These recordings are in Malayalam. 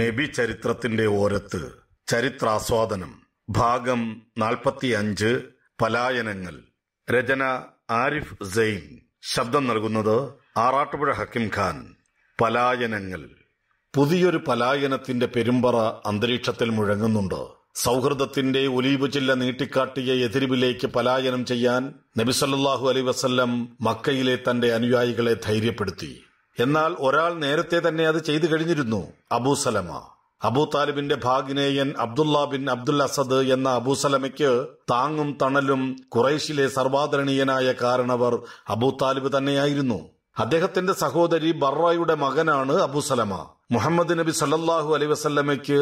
നബി ചരിത്രത്തിന്റെ ഓരത്ത് ചരിത്രാസ്വാദനം ഭാഗം നാൽപ്പത്തിയഞ്ച് പലായനങ്ങൾ രചന ആരിഫ് സെയിൻ ശബ്ദം നൽകുന്നത് ആറാട്ടുപുഴ ഹക്കിം ഖാൻ പലായനങ്ങൾ പുതിയൊരു പലായനത്തിന്റെ പെരുമ്പറ അന്തരീക്ഷത്തിൽ മുഴങ്ങുന്നുണ്ട് സൗഹൃദത്തിന്റെ ഒലീവ് ചില്ല നീട്ടിക്കാട്ടിയ എതിരിവിലേക്ക് പലായനം ചെയ്യാൻ നബിസല്ലാഹു അലൈ വസല്ലം മക്കയിലെ തന്റെ അനുയായികളെ ധൈര്യപ്പെടുത്തി എന്നാൽ ഒരാൾ നേരത്തെ തന്നെ അത് ചെയ്തു കഴിഞ്ഞിരുന്നു അബൂസലമ അബൂ താലിബിന്റെ ഭാഗ്നേയൻ അബ്ദുല്ല ബിൻ അബ്ദുൽ അസദ് എന്ന അബൂസലമയ്ക്ക് താങ്ങും തണലും കുറേശിലെ സർവാദരണീയനായ കാരണവർ അബൂ താലിബ് തന്നെയായിരുന്നു അദ്ദേഹത്തിന്റെ സഹോദരി ബർറയുടെ മകനാണ് അബൂസലമ മുഹമ്മദ് നബി സല്ലാഹു അലൈവസല്ലമയ്ക്ക്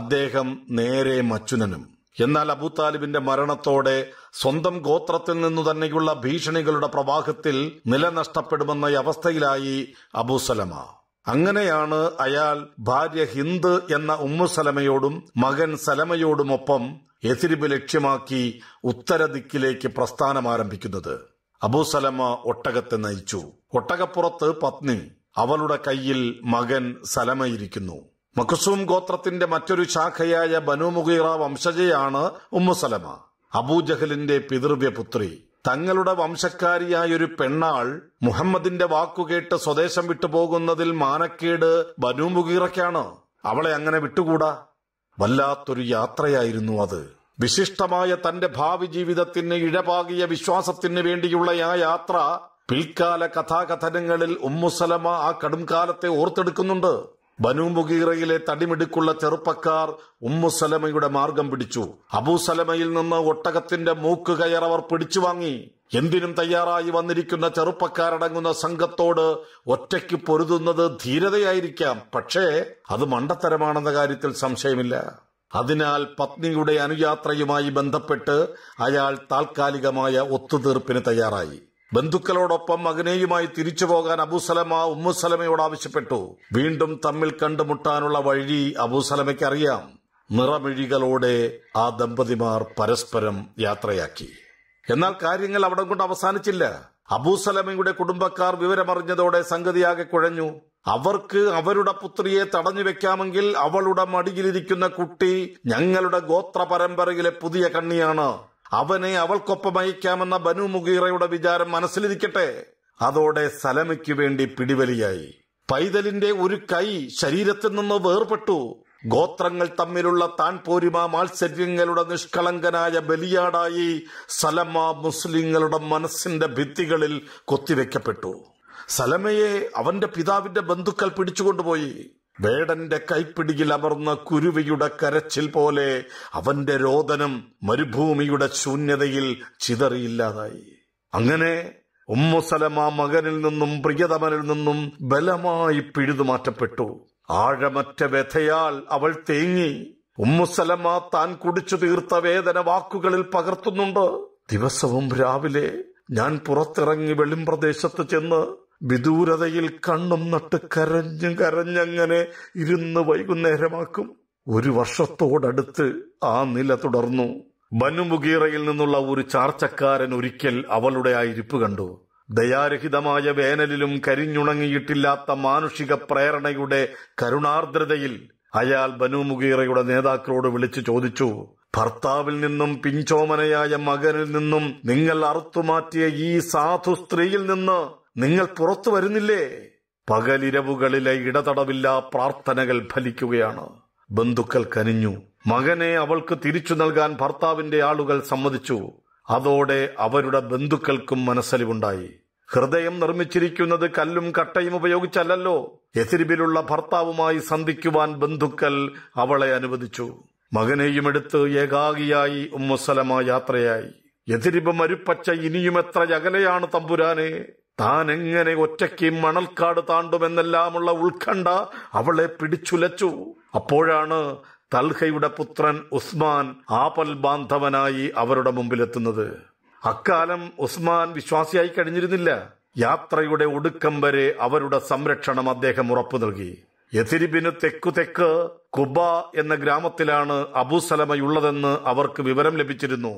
അദ്ദേഹം നേരെ മച്ചുനനും എന്നാൽ അബുതാലിബിന്റെ മരണത്തോടെ സ്വന്തം ഗോത്രത്തിൽ നിന്നു തന്നെയുള്ള ഭീഷണികളുടെ പ്രവാഹത്തിൽ നിലനഷ്ടപ്പെടുമെന്ന അവസ്ഥയിലായി അബുസലമ അങ്ങനെയാണ് അയാൾ ഭാര്യ ഹിന്ദ് എന്ന ഉമ്മുസലമയോടും മകൻ സലമയോടുമൊപ്പം എതിരിബ് ലക്ഷ്യമാക്കി ഉത്തരദിക്കിലേക്ക് പ്രസ്ഥാനം ആരംഭിക്കുന്നത് അബുസലമ ഒട്ടകത്തെ നയിച്ചു ഒട്ടകപ്പുറത്ത് പത്നി അവളുടെ കയ്യിൽ മകൻ സലമയിരിക്കുന്നു മഖസൂം ഗോത്രത്തിന്റെ മറ്റൊരു ശാഖയായ ബനു മുഗീറ വംശജയാണ് ഉമ്മുസലമ അബൂജഹലിന്റെ പിതൃവ്യ പുത്രി തങ്ങളുടെ വംശക്കാരിയായൊരു പെണ്ണാൾ മുഹമ്മദിന്റെ വാക്കുകേട്ട് സ്വദേശം വിട്ടുപോകുന്നതിൽ മാനക്കേട് ബനു അവളെ അങ്ങനെ വിട്ടുകൂടാ വല്ലാത്തൊരു യാത്രയായിരുന്നു അത് വിശിഷ്ടമായ തന്റെ ഭാവി ജീവിതത്തിന് ഇഴപാകിയ വിശ്വാസത്തിന് വേണ്ടിയുള്ള ആ യാത്ര പിൽക്കാല കഥാകഥനങ്ങളിൽ ഉമ്മുസലമ ആ കടുംകാലത്തെ ഓർത്തെടുക്കുന്നുണ്ട് ബനുമുഗീറയിലെ തടിമിടുക്കുള്ള ചെറുപ്പക്കാർ ഉമ്മു സലമയുടെ മാർഗം പിടിച്ചു അബൂസലമയിൽ നിന്ന് ഒട്ടകത്തിന്റെ മൂക്ക് കയറവർ പിടിച്ചു വാങ്ങി എന്തിനും തയ്യാറായി വന്നിരിക്കുന്ന ചെറുപ്പക്കാരടങ്ങുന്ന സംഘത്തോട് ഒറ്റയ്ക്ക് പൊരുതുന്നത് ധീരതയായിരിക്കാം പക്ഷേ അത് മണ്ടത്തരമാണെന്ന കാര്യത്തിൽ സംശയമില്ല അതിനാൽ പത്നിയുടെ അനുയാത്രയുമായി ബന്ധപ്പെട്ട് അയാൾ താൽക്കാലികമായ ഒത്തുതീർപ്പിന് തയ്യാറായി ബന്ധുക്കളോടൊപ്പം മകനെയുമായി തിരിച്ചു പോകാൻ അബൂസലമ ഉമ്മുസലമയോട് ആവശ്യപ്പെട്ടു വീണ്ടും തമ്മിൽ കണ്ടുമുട്ടാനുള്ള വഴി അബൂസലമയ്ക്ക് അറിയാം നിറമിഴികളോടെ ആ ദമ്പതിമാർ പരസ്പരം യാത്രയാക്കി എന്നാൽ കാര്യങ്ങൾ അവിടെ കൊണ്ട് അവസാനിച്ചില്ല അബൂസലമയുടെ കുടുംബക്കാർ വിവരമറിഞ്ഞതോടെ സംഗതിയാകെ കുഴഞ്ഞു അവർക്ക് അവരുടെ പുത്രിയെ തടഞ്ഞു വെക്കാമെങ്കിൽ അവളുടെ മടിയിലിരിക്കുന്ന കുട്ടി ഞങ്ങളുടെ ഗോത്ര പരമ്പരയിലെ പുതിയ കണ്ണിയാണ് അവനെ അവൾക്കൊപ്പം അയക്കാമെന്ന ബനു മുഗീറയുടെ വിചാരം മനസ്സിലിരിക്കട്ടെ അതോടെ സലമയ്ക്ക് വേണ്ടി പിടിവലിയായി പൈതലിന്റെ ഒരു കൈ ശരീരത്തിൽ നിന്ന് വേർപെട്ടു ഗോത്രങ്ങൾ തമ്മിലുള്ള താൻ പോരിമ മാത്സര്യങ്ങളുടെ നിഷ്കളങ്കനായ ബലിയാടായി സലമ മുസ്ലിങ്ങളുടെ മനസ്സിന്റെ ഭിത്തികളിൽ കൊത്തിവെക്കപ്പെട്ടു സലമയെ അവന്റെ പിതാവിന്റെ ബന്ധുക്കൾ പിടിച്ചുകൊണ്ടുപോയി വേടന്റെ കൈപ്പിടിയിൽ അമർന്ന കുരുവിയുടെ കരച്ചിൽ പോലെ അവന്റെ രോദനം മരുഭൂമിയുടെ ശൂന്യതയിൽ ചിതറിയില്ലാതായി അങ്ങനെ ഉമ്മുസലമ മകനിൽ നിന്നും പ്രിയതമനിൽ നിന്നും ബലമായി പിഴുതുമാറ്റപ്പെട്ടു ആഴമറ്റ വ്യഥയാൽ അവൾ തേങ്ങി ഉമ്മുസലമ താൻ കുടിച്ചു തീർത്ത വേദന വാക്കുകളിൽ പകർത്തുന്നുണ്ട് ദിവസവും രാവിലെ ഞാൻ പുറത്തിറങ്ങി വെളിംപ്രദേശത്ത് ചെന്ന് വിദൂരതയിൽ കണ്ണും നട്ട് കരഞ്ഞു കരഞ്ഞങ്ങനെ ഇരുന്ന് വൈകുന്നേരമാക്കും ഒരു വർഷത്തോടടുത്ത് ആ നില തുടർന്നു ബനുമുഗീറയിൽ നിന്നുള്ള ഒരു ചാർച്ചക്കാരൻ ഒരിക്കൽ അവളുടെ ആ ഇരിപ്പ് കണ്ടു ദയാരഹിതമായ വേനലിലും കരിഞ്ഞുണങ്ങിയിട്ടില്ലാത്ത മാനുഷിക പ്രേരണയുടെ കരുണാർദ്രതയിൽ അയാൾ ബനുമുഗീറയുടെ നേതാക്കളോട് വിളിച്ചു ചോദിച്ചു ഭർത്താവിൽ നിന്നും പിഞ്ചോമനയായ മകനിൽ നിന്നും നിങ്ങൾ അറുത്തുമാറ്റിയ ഈ സാധു സ്ത്രീയിൽ നിന്ന് നിങ്ങൾ പുറത്തു വരുന്നില്ലേ പകലിരവുകളിലെ ഇടതടവില്ല പ്രാർത്ഥനകൾ ഫലിക്കുകയാണ് ബന്ധുക്കൾ കനിഞ്ഞു മകനെ അവൾക്ക് തിരിച്ചു നൽകാൻ ഭർത്താവിന്റെ ആളുകൾ സമ്മതിച്ചു അതോടെ അവരുടെ ബന്ധുക്കൾക്കും മനസ്സലിവുണ്ടായി ഹൃദയം നിർമ്മിച്ചിരിക്കുന്നത് കല്ലും കട്ടയും ഉപയോഗിച്ചല്ലല്ലോ എതിരിവിലുള്ള ഭർത്താവുമായി സന്ധിക്കുവാൻ ബന്ധുക്കൾ അവളെ അനുവദിച്ചു മകനെയും എടുത്ത് ഏകാഗിയായി ഉമ്മുസലമ യാത്രയായി എതിരിബ് മരുപ്പച്ച ഇനിയും എത്ര അകലെയാണ് തമ്പുരാനെ താൻ എങ്ങനെ ഒറ്റയ്ക്ക് മണൽക്കാട് താണ്ടുമെന്നെല്ലാമുള്ള ഉത്കണ്ഠ അവളെ പിടിച്ചുലച്ചു അപ്പോഴാണ് തൽഹയുടെ പുത്രൻ ഉസ്മാൻ ആപൽ ബാന്ധവനായി അവരുടെ മുമ്പിലെത്തുന്നത് അക്കാലം ഉസ്മാൻ വിശ്വാസിയായി കഴിഞ്ഞിരുന്നില്ല യാത്രയുടെ ഒടുക്കം വരെ അവരുടെ സംരക്ഷണം അദ്ദേഹം ഉറപ്പു നൽകി എതിരിബിന് തെക്കു തെക്ക് കുബ എന്ന ഗ്രാമത്തിലാണ് അബൂസലമയുള്ളതെന്ന് അവർക്ക് വിവരം ലഭിച്ചിരുന്നു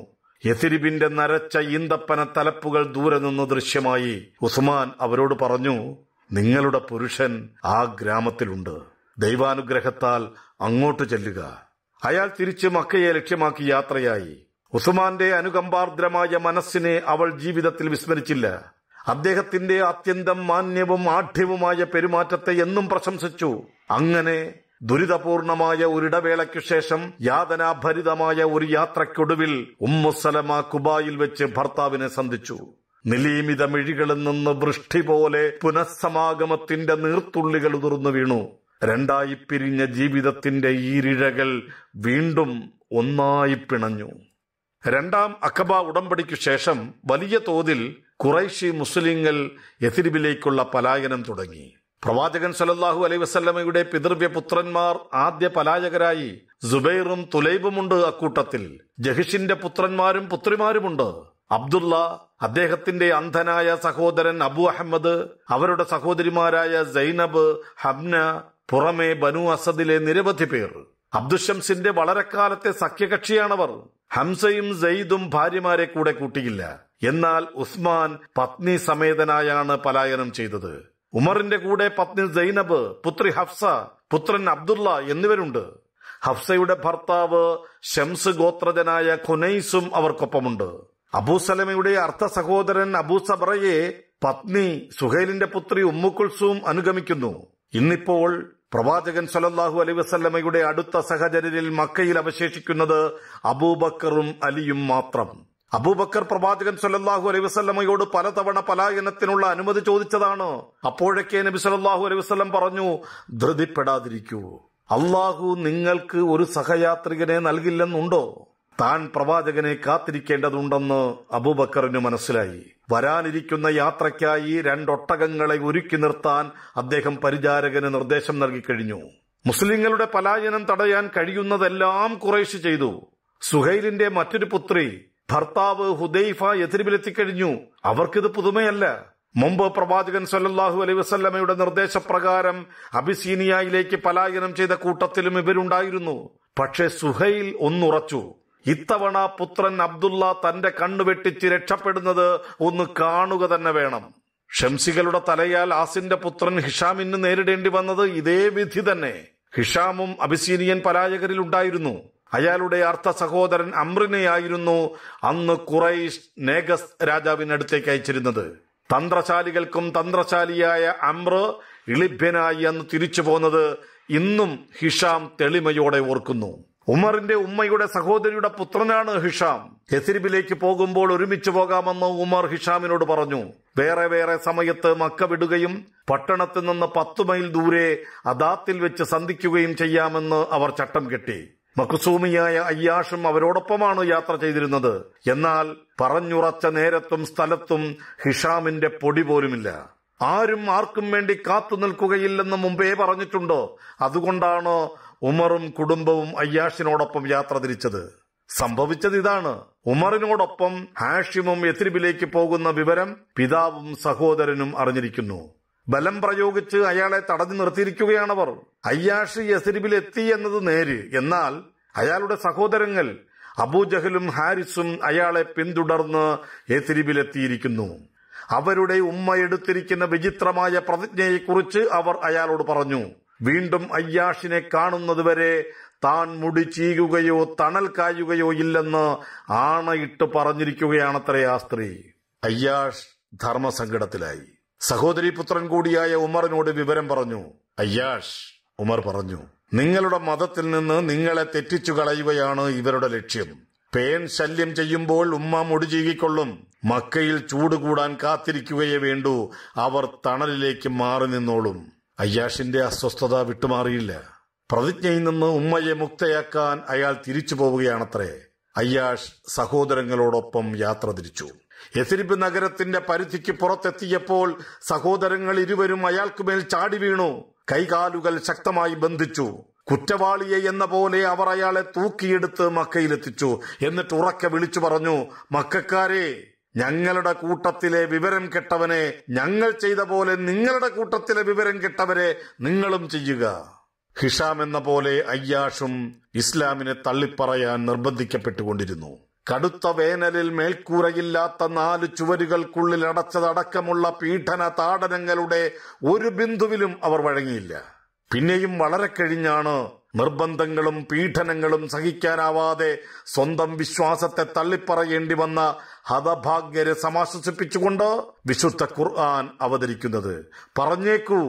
യസിരിബിന്റെ നരച്ച ഈന്തപ്പന തലപ്പുകൾ ദൂരെ നിന്ന് ദൃശ്യമായി ഉസ്മാൻ അവരോട് പറഞ്ഞു നിങ്ങളുടെ പുരുഷൻ ആ ഗ്രാമത്തിലുണ്ട് ദൈവാനുഗ്രഹത്താൽ അങ്ങോട്ട് ചെല്ലുക അയാൾ തിരിച്ച് മക്കയെ ലക്ഷ്യമാക്കി യാത്രയായി ഉസ്മാന്റെ അനുകമ്പാർദ്രമായ മനസ്സിനെ അവൾ ജീവിതത്തിൽ വിസ്മരിച്ചില്ല അദ്ദേഹത്തിന്റെ അത്യന്തം മാന്യവും ആഢ്യവുമായ പെരുമാറ്റത്തെ എന്നും പ്രശംസിച്ചു അങ്ങനെ ദുരിതപൂർണമായ ഒരിടവേളയ്ക്കു ശേഷം യാതനാഭരിതമായ ഒരു യാത്രയ്ക്കൊടുവിൽ ഉമ്മുസലമ കുബായിൽ വെച്ച് ഭർത്താവിനെ സന്ധിച്ചു നിലീമിത മിഴികളിൽ നിന്ന് വൃഷ്ടി പോലെ പുനഃസമാഗമത്തിന്റെ നീർത്തുള്ളികൾ ഉതിർന്നു വീണു രണ്ടായി പിരിഞ്ഞ ജീവിതത്തിന്റെ ഈരിഴകൾ വീണ്ടും ഒന്നായി പിണഞ്ഞു രണ്ടാം അക്കബ ഉടമ്പടിക്കു ശേഷം വലിയ തോതിൽ കുറൈശി മുസ്ലിങ്ങൾ എതിരിവിലേക്കുള്ള പലായനം തുടങ്ങി പ്രവാചകൻ സലല്ലാഹു അലൈ വസല്ലമയുടെ പിതൃവ്യപുത്രന്മാർ ആദ്യ പലായകരായി സുബൈറും തുലൈബുമുണ്ട് അക്കൂട്ടത്തിൽ ജഹിഷിന്റെ പുത്രന്മാരും പുത്രിമാരുമുണ്ട് അബ്ദുള്ള അദ്ദേഹത്തിന്റെ അന്ധനായ സഹോദരൻ അബു അഹമ്മദ് അവരുടെ സഹോദരിമാരായ സൈനബ് ഹബ്ന പുറമെ ബനു അസദിലെ നിരവധി പേർ അബ്ദുഷംസിന്റെ വളരെക്കാലത്തെ സഖ്യകക്ഷിയാണവർ ഹംസയും സെയ്ദും ഭാര്യമാരെ കൂടെ കൂട്ടിയില്ല എന്നാൽ ഉസ്മാൻ പത്നി സമേതനായാണ് പലായനം ചെയ്തത് ഉമറിന്റെ കൂടെ പത്നി സൈനബ് പുത്രി ഹഫ്സ പുത്രൻ അബ്ദുള്ള എന്നിവരുണ്ട് ഹഫ്സയുടെ ഭർത്താവ് ഷംസ് ഗോത്രജനായ ഖുനൈസും അവർക്കൊപ്പമുണ്ട് അബൂസലമയുടെ അർത്ഥ സഹോദരൻ അബൂസബറയെ പത്നി സുഹൈലിന്റെ പുത്രി ഉമ്മുക്കുൽസും അനുഗമിക്കുന്നു ഇന്നിപ്പോൾ പ്രവാചകൻ സലല്ലാഹു അലൈ വസല്ലമയുടെ അടുത്ത സഹചര്യരിൽ മക്കയിൽ അവശേഷിക്കുന്നത് അബൂബക്കറും അലിയും മാത്രം അബൂബക്കർ പ്രവാചകൻ സൊല്ലാഹു അലൈഹി വസ്ലമയോട് പലതവണ പലായനത്തിനുള്ള അനുമതി ചോദിച്ചതാണ് അപ്പോഴൊക്കെ നബി സല്ലാഹു അലൈഹി വസ്ലം പറഞ്ഞു ധൃതിപ്പെടാതിരിക്കൂ അള്ളാഹു നിങ്ങൾക്ക് ഒരു സഹയാത്രികനെ നൽകില്ലെന്നുണ്ടോ താൻ പ്രവാചകനെ കാത്തിരിക്കേണ്ടതുണ്ടെന്ന് അബൂബക്കറിന് മനസ്സിലായി വരാനിരിക്കുന്ന യാത്രയ്ക്കായി രണ്ടൊട്ടകങ്ങളെ ഒരുക്കി നിർത്താൻ അദ്ദേഹം പരിചാരകന് നിർദ്ദേശം നൽകിക്കഴിഞ്ഞു മുസ്ലിങ്ങളുടെ പലായനം തടയാൻ കഴിയുന്നതെല്ലാം കുറേശ് ചെയ്തു സുഹൈലിന്റെ മറ്റൊരു പുത്രി ഭർത്താവ് ഹുദൈഫ എതിരിവിലെത്തിക്കഴിഞ്ഞു അവർക്കിത് പുതുമയല്ല മുമ്പ് പ്രവാചകൻ സല്ലാഹു അലൈ വസ്ല്ലമയുടെ നിർദ്ദേശപ്രകാരം അബിസീനിയയിലേക്ക് പലായനം ചെയ്ത കൂട്ടത്തിലും ഇവരുണ്ടായിരുന്നു പക്ഷേ സുഹൈൽ ഒന്നുറച്ചു ഇത്തവണ പുത്രൻ അബ്ദുള്ള തന്റെ വെട്ടിച്ച് രക്ഷപ്പെടുന്നത് ഒന്ന് കാണുക തന്നെ വേണം ഷംസികളുടെ തലയാൽ ആസിന്റെ പുത്രൻ ഹിഷാമിന് നേരിടേണ്ടി വന്നത് ഇതേ വിധി തന്നെ ഹിഷാമും അബിസീനിയൻ പലായകരിൽ ഉണ്ടായിരുന്നു അയാളുടെ അർത്ഥ സഹോദരൻ അമ്രിനെയായിരുന്നു അന്ന് കുറൈഷ് നേഗസ് രാജാവിനടുത്തേക്ക് അയച്ചിരുന്നത് തന്ത്രശാലികൾക്കും തന്ത്രശാലിയായ അമ്ര ഇളിഭ്യനായി അന്ന് തിരിച്ചു പോന്നത് ഇന്നും ഹിഷാം തെളിമയോടെ ഓർക്കുന്നു ഉമറിന്റെ ഉമ്മയുടെ സഹോദരിയുടെ പുത്രനാണ് ഹിഷാം എസിരിബിലേക്ക് പോകുമ്പോൾ ഒരുമിച്ച് പോകാമെന്ന് ഉമർ ഹിഷാമിനോട് പറഞ്ഞു വേറെ വേറെ സമയത്ത് മക്ക വിടുകയും പട്ടണത്തിൽ നിന്ന് പത്തു മൈൽ ദൂരെ അദാത്തിൽ വെച്ച് സന്ധിക്കുകയും ചെയ്യാമെന്ന് അവർ ചട്ടം കെട്ടി മക്സൂമിയായ അയ്യാഷും അവരോടൊപ്പമാണ് യാത്ര ചെയ്തിരുന്നത് എന്നാൽ പറഞ്ഞുറച്ച നേരത്തും സ്ഥലത്തും ഹിഷാമിന്റെ പൊടി പോലുമില്ല ആരും ആർക്കും വേണ്ടി കാത്തു നിൽക്കുകയില്ലെന്ന് മുമ്പേ പറഞ്ഞിട്ടുണ്ടോ അതുകൊണ്ടാണ് ഉമറും കുടുംബവും അയ്യാഷിനോടൊപ്പം യാത്ര തിരിച്ചത് സംഭവിച്ചത് ഇതാണ് ഉമറിനോടൊപ്പം ഹാഷിമും എത്രിബിലേക്ക് പോകുന്ന വിവരം പിതാവും സഹോദരനും അറിഞ്ഞിരിക്കുന്നു ബലം പ്രയോഗിച്ച് അയാളെ തടഞ്ഞു നിർത്തിയിരിക്കുകയാണവർ അയ്യാഷ് യസരിബിൽ എത്തി എന്നത് നേര് എന്നാൽ അയാളുടെ സഹോദരങ്ങൾ അബൂജഹലും ഹാരിസും അയാളെ പിന്തുടർന്ന് യസരിബിലെത്തിയിരിക്കുന്നു അവരുടെ ഉമ്മ എടുത്തിരിക്കുന്ന വിചിത്രമായ പ്രതിജ്ഞയെക്കുറിച്ച് അവർ അയാളോട് പറഞ്ഞു വീണ്ടും അയ്യാഷിനെ കാണുന്നതുവരെ താൻ മുടി ചീകുകയോ തണൽ കായുകയോ ഇല്ലെന്ന് ആണയിട്ട് പറഞ്ഞിരിക്കുകയാണത്രേ ആ സ്ത്രീ അയ്യാഷ് ധർമ്മസങ്കടത്തിലായി പുത്രൻ കൂടിയായ ഉമറിനോട് വിവരം പറഞ്ഞു അയ്യാഷ് ഉമർ പറഞ്ഞു നിങ്ങളുടെ മതത്തിൽ നിന്ന് നിങ്ങളെ തെറ്റിച്ചു കളയുകയാണ് ഇവരുടെ ലക്ഷ്യം പേൻ ശല്യം ചെയ്യുമ്പോൾ ഉമ്മ മുടിചീകിക്കൊള്ളും മക്കയിൽ ചൂട് കൂടാൻ കാത്തിരിക്കുകയേ വേണ്ടു അവർ തണലിലേക്ക് മാറി നിന്നോളും അയ്യാഷിന്റെ അസ്വസ്ഥത വിട്ടുമാറിയില്ല പ്രതിജ്ഞയിൽ നിന്ന് ഉമ്മയെ മുക്തയാക്കാൻ അയാൾ തിരിച്ചു പോവുകയാണത്രേ അയ്യാഷ് സഹോദരങ്ങളോടൊപ്പം യാത്ര തിരിച്ചു എസിരിബ് നഗരത്തിന്റെ പരിധിക്ക് പുറത്തെത്തിയപ്പോൾ സഹോദരങ്ങൾ ഇരുവരും മേൽ ചാടി വീണു കൈകാലുകൾ ശക്തമായി ബന്ധിച്ചു കുറ്റവാളിയെ എന്ന പോലെ അവർ അയാളെ തൂക്കിയെടുത്ത് മക്കയിലെത്തിച്ചു എന്നിട്ട് ഉറക്കെ വിളിച്ചു പറഞ്ഞു മക്കാരെ ഞങ്ങളുടെ കൂട്ടത്തിലെ വിവരം കെട്ടവനെ ഞങ്ങൾ ചെയ്ത പോലെ നിങ്ങളുടെ കൂട്ടത്തിലെ വിവരം കെട്ടവരെ നിങ്ങളും ചെയ്യുക ഹിഷാം എന്ന പോലെ അയ്യാഷും ഇസ്ലാമിനെ തള്ളിപ്പറയാൻ നിർബന്ധിക്കപ്പെട്ടുകൊണ്ടിരുന്നു കടുത്ത വേനലിൽ മേൽക്കൂറയില്ലാത്ത നാല് ചുവരുകൾക്കുള്ളിൽ അടച്ചതടക്കമുള്ള പീഡന താടനങ്ങളുടെ ഒരു ബിന്ദുവിലും അവർ വഴങ്ങിയില്ല പിന്നെയും വളരെ കഴിഞ്ഞാണ് നിർബന്ധങ്ങളും പീഡനങ്ങളും സഹിക്കാനാവാതെ സ്വന്തം വിശ്വാസത്തെ തള്ളിപ്പറയേണ്ടി വന്ന ഹതഭാഗ്യരെ സമാശ്വസിപ്പിച്ചുകൊണ്ട് വിശുദ്ധ ഖുർആൻ അവതരിക്കുന്നത് പറഞ്ഞേക്കൂ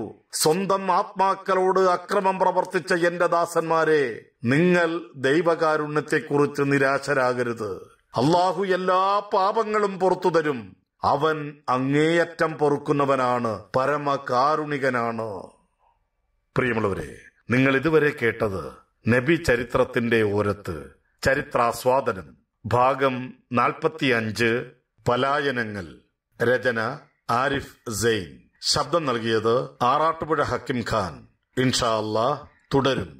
സ്വന്തം ആത്മാക്കളോട് അക്രമം പ്രവർത്തിച്ച എന്റെ ദാസന്മാരെ നിങ്ങൾ ദൈവകാരുണ്യത്തെക്കുറിച്ച് നിരാശരാകരുത് അള്ളാഹു എല്ലാ പാപങ്ങളും പുറത്തു തരും അവൻ അങ്ങേയറ്റം പൊറുക്കുന്നവനാണ് പരമകാരുണികനാണ് പ്രിയമുള്ളവരെ നിങ്ങൾ ഇതുവരെ കേട്ടത് നബി ചരിത്രത്തിന്റെ ഓരത്ത് ചരിത്രാസ്വാദനം ഭാഗം നാൽപ്പത്തിയഞ്ച് പലായനങ്ങൾ രചന ആരിഫ് സെയ്ൻ ശബ്ദം നൽകിയത് ആറാട്ടുപുഴ ഹക്കിം ഖാൻ ഇൻഷാ അല്ലാ തുടരും